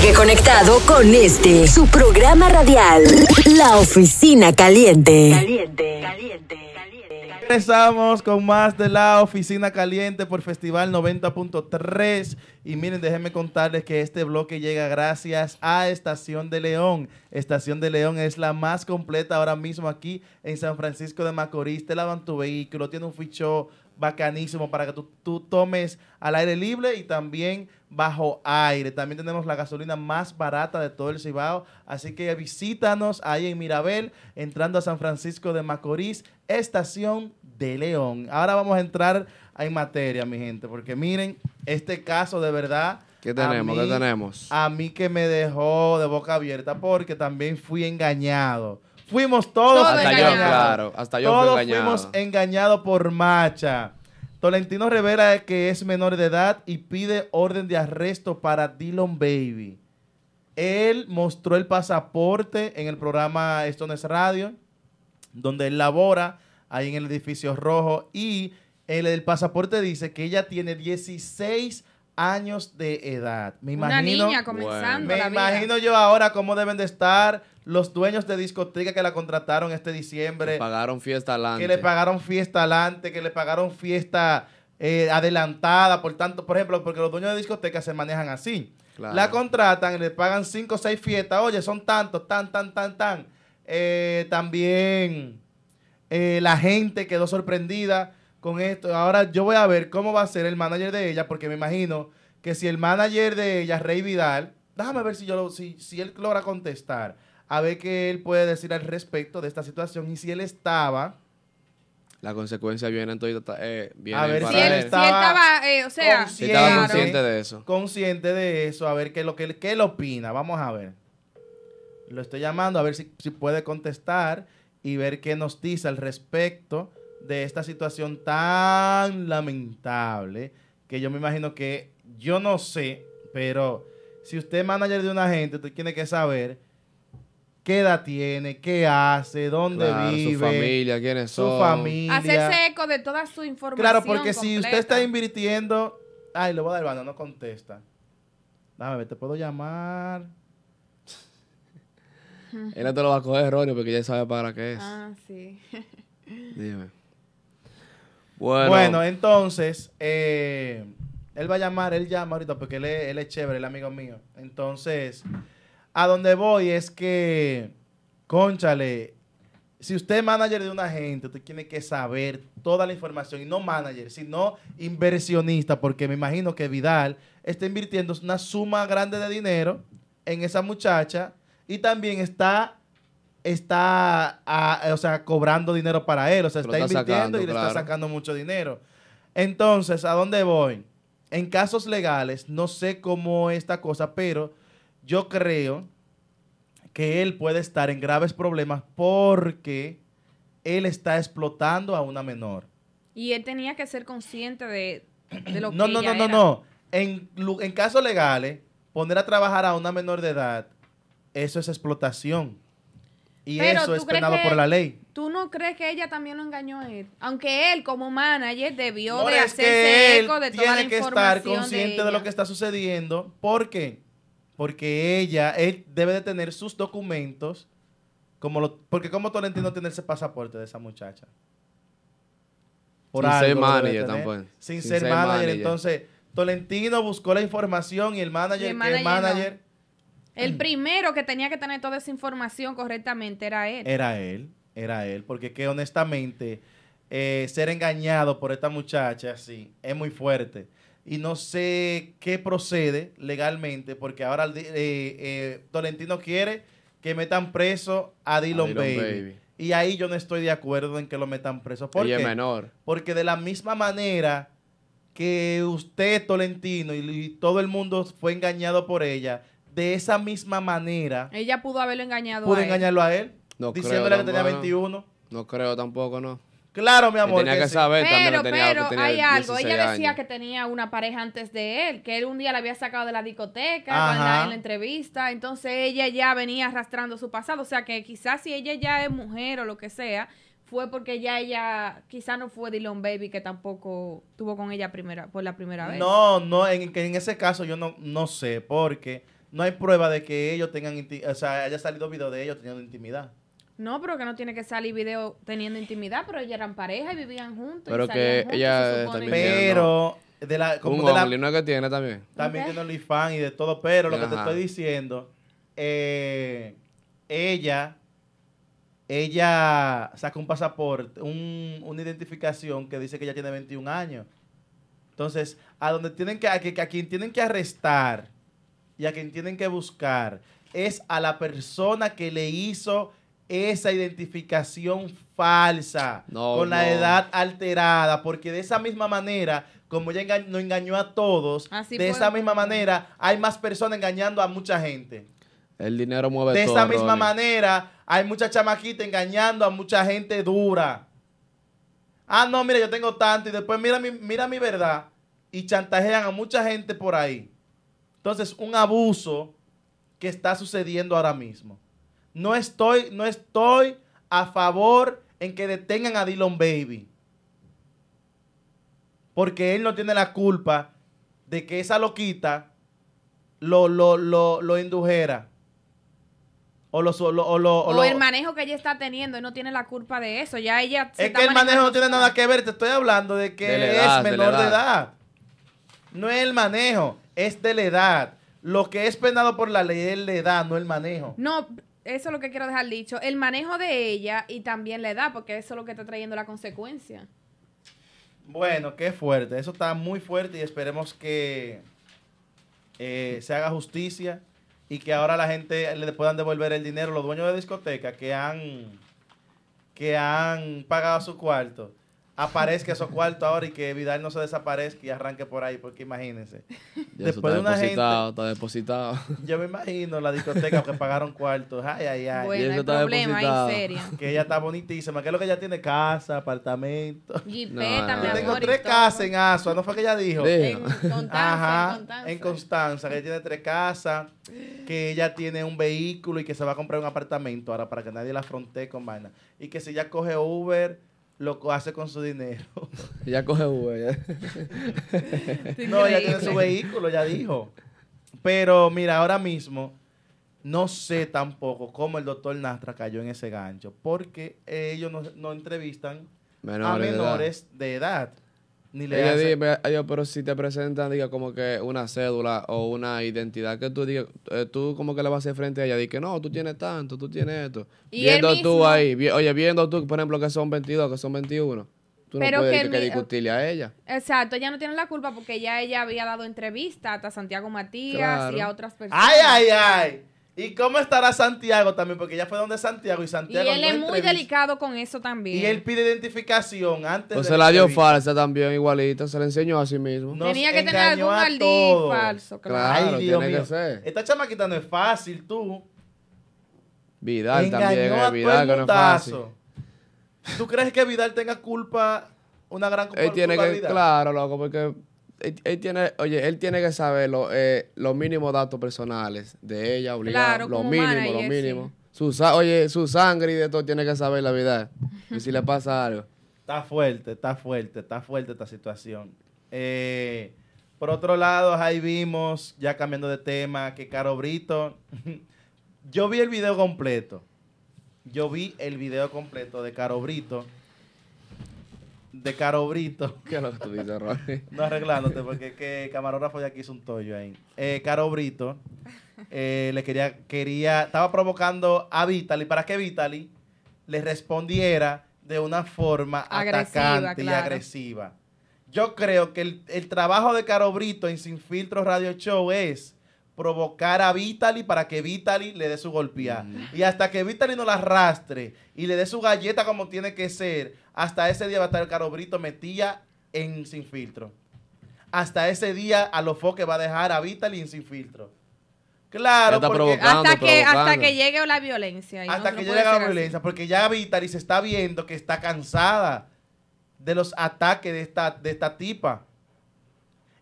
Sigue conectado con este, su programa radial, La Oficina Caliente. Caliente, caliente. Regresamos con más de la Oficina Caliente por Festival 90.3. Y miren, déjenme contarles que este bloque llega gracias a Estación de León. Estación de León es la más completa ahora mismo aquí en San Francisco de Macorís. Te lavan tu vehículo, tiene un ficho bacanísimo para que tú, tomes al aire libre y también bajo aire. También tenemos la gasolina más barata de todo el Cibao. Así que visítanos ahí en Mirabel, entrando a San Francisco de Macorís, estación de León. Ahora vamos a entrar en materia, mi gente, porque miren, este caso de verdad... ¿Qué tenemos? ¿Qué tenemos? A mí que me dejó de boca abierta porque también fui engañado fuimos todos hasta Yo, claro, hasta todos fuimos engañados por Macha. Tolentino revela que es menor de edad y pide orden de arresto para Dylan Baby. Él mostró el pasaporte en el programa Estones Radio, donde él labora ahí en el edificio rojo y el, pasaporte dice que ella tiene 16 años años de edad. Me imagino, Una niña comenzando Me imagino yo ahora cómo deben de estar los dueños de discoteca que la contrataron este diciembre. Que pagaron fiesta adelante. Que le pagaron fiesta adelante, que le pagaron fiesta eh, adelantada. Por tanto, por ejemplo, porque los dueños de discoteca se manejan así. La contratan y le pagan cinco o seis fiestas. Oye, son tantos, tan, tan, tan, tan. Eh, también eh, la gente quedó sorprendida con esto. Ahora yo voy a ver cómo va a ser el manager de ella, porque me imagino que si el manager de ella, Rey Vidal, déjame ver si, yo si, si él logra contestar, a ver qué él puede decir al respecto de esta situación y si él estaba la consecuencia viene todavía eh, a ver si, él, estaba eh, o sea consciente, estaba consciente de eso consciente de eso a ver qué lo que él opina vamos a ver lo estoy llamando a ver si, si puede contestar y ver qué nos dice al respecto de esta situación tan lamentable que yo me imagino que yo no sé, pero si usted es manager de una gente, usted tiene que saber qué edad tiene, qué hace, dónde vive. Su familia, quiénes son. Su familia. Hacerse eco de toda su información. Claro, porque si usted está invirtiendo. Ay, le voy a dar banda, no contesta. Dame, te puedo llamar. Él no te lo va a coger erróneo porque ya sabe para qué es. Ah, sí. Dime. Bueno, entonces, eh, él va a llamar, él llama ahorita porque él es, él es chévere, el amigo mío. Entonces, a donde voy es que, conchale, si usted es manager de una gente, usted tiene que saber toda la información, y no manager, sino inversionista, porque me imagino que Vidal está invirtiendo una suma grande de dinero en esa muchacha y también está está eh, o sea, cobrando dinero para él, o sea, está, invirtiendo y le está sacando mucho dinero. Entonces, ¿a dónde voy? En casos legales, no sé cómo esta cosa, pero yo creo que él puede estar en graves problemas porque él está explotando a una menor. Y él tenía que ser consciente de, lo que No, no, no, no. En, en casos legales, poner a trabajar a una menor de edad, eso es explotación. Y Pero eso es penado por la ley. ¿Tú no crees que ella también lo engañó a él? Aunque él, como manager, debió de hacer eco de toda la información. Tiene que estar consciente de, lo que está sucediendo. ¿Por qué? Porque ella, él debe de tener sus documentos. Como lo, porque como Tolentino tiene ese pasaporte de esa muchacha. sin ser manager tampoco. Sin, ser, manager. Entonces, Tolentino buscó la información y el manager, el manager el mm. primero que tenía que tener toda esa información correctamente era él. Era él, era él, porque que honestamente eh, ser engañado por esta muchacha así es muy fuerte. Y no sé qué procede legalmente, porque ahora eh, eh, Tolentino quiere que metan preso a Dylan, Baby. Y ahí yo no estoy de acuerdo en que lo metan preso. ¿Por Es menor. Porque de la misma manera que usted, Tolentino, y todo el mundo fue engañado por ella, de esa misma manera. Ella pudo haberlo engañado a él. engañarlo a él, no diciéndole que tenía 21. No creo tampoco, no. Claro, mi amor. Tenía que, saber también pero, tenía, pero hay algo. Ella decía que tenía una pareja antes de él, que él un día la había sacado de la discoteca en la entrevista. Entonces ella ya venía arrastrando su pasado. O sea que quizás si ella ya es mujer o lo que sea, fue porque ya ella, quizás no fue Dylan Baby que tampoco tuvo con ella primera, por la primera vez. No, no, en, en ese caso yo no, no sé, porque no hay prueba de que ellos tengan, o sea, haya salido video de ellos teniendo intimidad. No, pero que no tiene que salir video teniendo intimidad, pero ellos eran pareja y vivían juntos. Pero que ella también. Pero de la como de la, no que tiene también. También tiene tiene OnlyFans y de todo, pero lo que te estoy diciendo, eh, ella, ella saca un pasaporte, un, una identificación que dice que ella tiene 21 años. Entonces, a donde tienen que, a, que, a quien tienen que arrestar y a quien tienen que buscar es a la persona que le hizo esa identificación falsa con la edad alterada, porque de esa misma manera, como ella no nos engañó a todos, de esa misma manera hay más personas engañando a mucha gente. El dinero mueve De esa misma manera hay mucha chamaquita engañando a mucha gente dura. Ah, no, mira, yo tengo tanto y después mira mira mi verdad y chantajean a mucha gente por ahí. Entonces, un abuso que está sucediendo ahora mismo. No estoy, no estoy a favor en que detengan a Dylan Baby. Porque él no tiene la culpa de que esa loquita lo, lo, lo, lo indujera. O, lo, lo, el manejo que ella está teniendo, Él no tiene la culpa de eso. Ya ella. es que el manejo no tiene nada que ver. Te estoy hablando de que es menor de edad. No es el manejo es de la edad. Lo que es penado por la ley es la edad, no el manejo. No, eso es lo que quiero dejar dicho. El manejo de ella y también la edad, porque eso es lo que está trayendo la consecuencia. Bueno, qué fuerte. Eso está muy fuerte y esperemos que eh, se haga justicia y que ahora la gente le puedan devolver el dinero. Los dueños de discoteca que han, que han pagado su cuarto aparezca esos cuartos ahora y que Vidal no se desaparezca y arranque por ahí, porque imagínense. Después de una gente, está depositado. Yo me imagino la discoteca que pagaron cuartos. Ay, ay, ay. problema depositado. Que ella está bonitísima. Que es lo que ella tiene? Casa, apartamento. Yo tengo tres casas en Asua, ¿no fue que ella dijo? En Constanza, en Constanza. que ella tiene tres casas, que ella tiene un vehículo y que se va a comprar un apartamento ahora para que nadie la frontee con vaina. Y que si ella coge Uber lo hace con su dinero. ya coge Uber. no, ya tiene su vehículo, ya dijo. Pero mira, ahora mismo no sé tampoco cómo el doctor Nastra cayó en ese gancho, porque ellos no, entrevistan a menores De edad pero si te presentan, diga como que una cédula o una identidad que tú digas, eh, tú como que le vas a hacer frente a ella, di que no, tú tienes tanto, tú tienes esto. ¿Y viendo tú ahí, oye, viendo tú, por ejemplo, que son 22, que son 21. Tú no puedes que, discutirle a ella. Exacto, ella no tiene la culpa porque ya ella había dado entrevistas a Santiago Matías y a otras personas. ¡Ay, ay, ay! ¿Y cómo estará Santiago también? Porque ya fue donde Santiago y Santiago. Y él es muy delicado con eso también. Y él pide identificación antes. Pues se la dio falsa también, igualito. Se la enseñó a sí mismo. Tenía que tener algún maldito falso. Claro, Ay, Dios mío. que ser. Esta chamaquita no es fácil, tú. Vidal también, eh, Vidal que no ¿Tú crees que Vidal tenga culpa, una gran culpa? Él tiene que, claro, loco, porque él, tiene, oye, él tiene que saber eh, los mínimos datos personales de ella, obligado, lo mínimo, lo mínimo. oye, su sangre y de todo tiene que saber la vida, y si le pasa algo. Está fuerte, está fuerte, está fuerte esta situación. Eh, por otro lado, ahí vimos, ya cambiando de tema, que Caro Brito. yo vi el video completo. Yo vi el video completo de Caro Brito de Carobrito. ¿Qué lo que tú dices, No arreglándote, porque es que camarógrafo ya aquí es un tollo ahí. Eh, Carobrito eh, le quería, quería, estaba provocando a Vitali para que Vitali le respondiera de una forma atacante y agresiva. Yo creo que el, el trabajo de Carobrito en Sin Filtro Radio Show es provocar a Vitaly para que Vitaly le dé su golpeada. Y hasta que Vitaly no la arrastre y le dé su galleta como tiene que ser, hasta ese día va a estar el carobrito metida en sin filtro. Hasta ese día a los foques va a dejar a Vitaly en sin filtro. Claro, porque hasta, que, llegue la violencia. hasta que llegue la violencia, porque ya Vitaly se está viendo que está cansada de los ataques de esta, de esta tipa.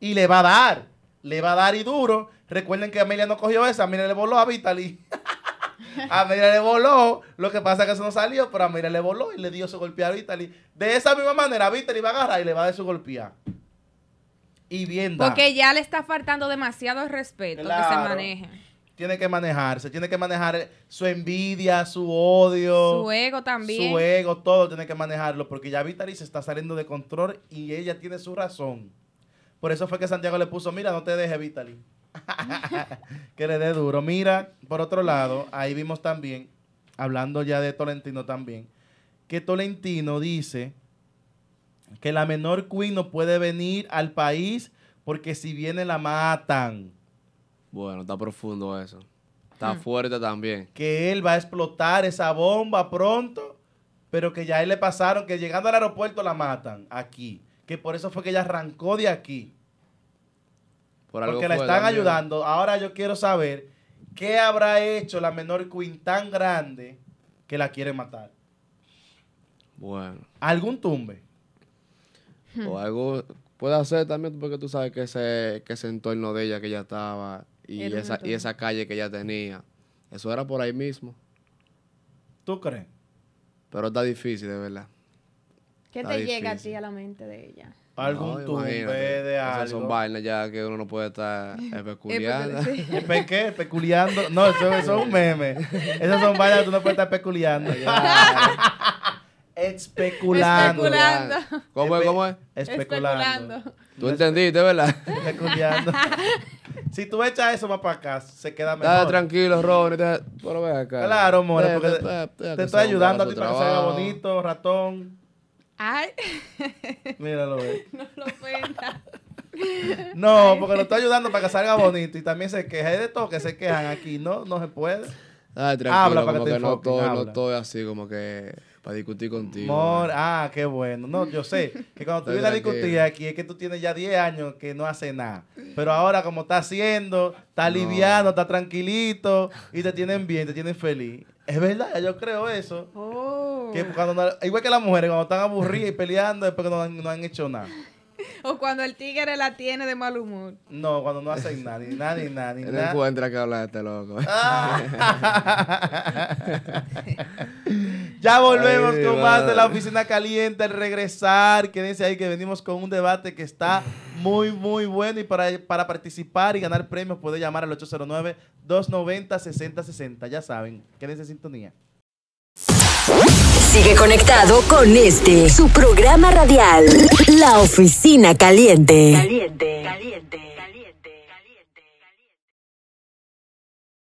Y le va a dar, le va a dar y duro. Recuerden que Amelia no cogió esa, Amelia le voló a Vitaly. Amelia le voló, lo que pasa es que eso no salió, pero a Amelia le voló y le dio su golpe a Vitaly. De esa misma manera, Vitaly va a agarrar y le va a dar su golpear. Y viendo. Porque ya le está faltando demasiado respeto que se maneje. Tiene que manejarse, tiene que manejar su envidia, su odio. Su ego también. Su ego, todo tiene que manejarlo, porque ya Vitaly se está saliendo de control y ella tiene su razón. Por eso fue que Santiago le puso, mira, no te deje Vitaly. que le dé duro. Mira, por otro lado, ahí vimos también, hablando ya de Tolentino también, que Tolentino dice que la menor queen no puede venir al país porque si viene la matan. Bueno, está profundo eso. Está mm. fuerte también. Que él va a explotar esa bomba pronto, pero que ya a él le pasaron, que llegando al aeropuerto la matan aquí. Que por eso fue que ella arrancó de aquí porque la están ayudando. Ahora yo quiero saber qué habrá hecho la menor Queen tan grande que la quiere matar. Bueno. ¿Algún tumbe? O algo puede hacer también porque tú sabes que ese, que entorno de ella que ella estaba y esa, y esa calle que ella tenía, eso era por ahí mismo. ¿Tú crees? Pero está difícil, de verdad. ¿Qué te llega a ti a la mente de ella? algún no, de algo. Esas son vainas ya que uno no puede estar especulando. ¿Espe qué? Especulando. No, eso, es un meme. Esas son vainas que uno no puedes estar especulando. Ya. Especulando. ¿Cómo es? ¿Cómo es? Especulando. Tú entendiste, ¿verdad? Especulando. si tú echas eso más para acá, se queda mejor. Está tranquilo, Ron. ven acá. Claro, more, porque te, estoy ayudando a ti para que se bonito, ratón. Ay. Míralo, No lo cuenta. No, porque lo estoy ayudando para que salga bonito y también se queja. de todo que se quejan aquí, ¿no? No se puede. Ay, habla para que, no, todo, todo así, como que para discutir contigo. Mor, ah, qué bueno. No, yo sé que cuando tú vienes a discutir aquí es que tú tienes ya 10 años que no hace nada. Pero ahora, como está haciendo, está no. liviano, está tranquilito y te tienen bien, te tienen feliz. Es verdad, yo creo eso. Oh, igual que las mujeres, cuando están aburridas y peleando, después que no, han- hecho nada. O cuando el tigre la tiene de mal humor. No, cuando no hacen nada, ni nada, ni nada, encuentra que hablar este loco. Ah. ya volvemos con más de la oficina caliente al regresar. Quédense ahí que venimos con un debate que está muy, muy bueno. Y para, para participar y ganar premios, puede llamar al 809-290-6060. Ya saben, quédense en sintonía. Sigue conectado con este, su programa radial, La Oficina Caliente. Caliente, caliente, caliente.